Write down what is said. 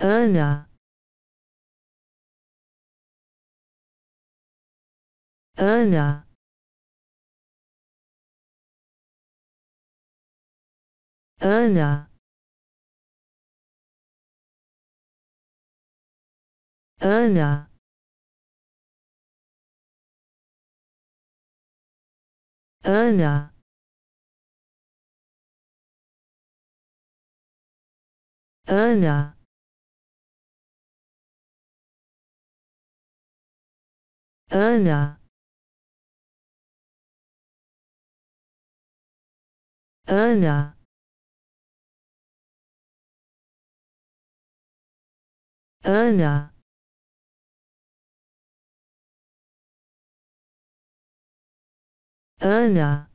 Erna Erna Erna Erna Erna Erna Erna Erna Erna Erna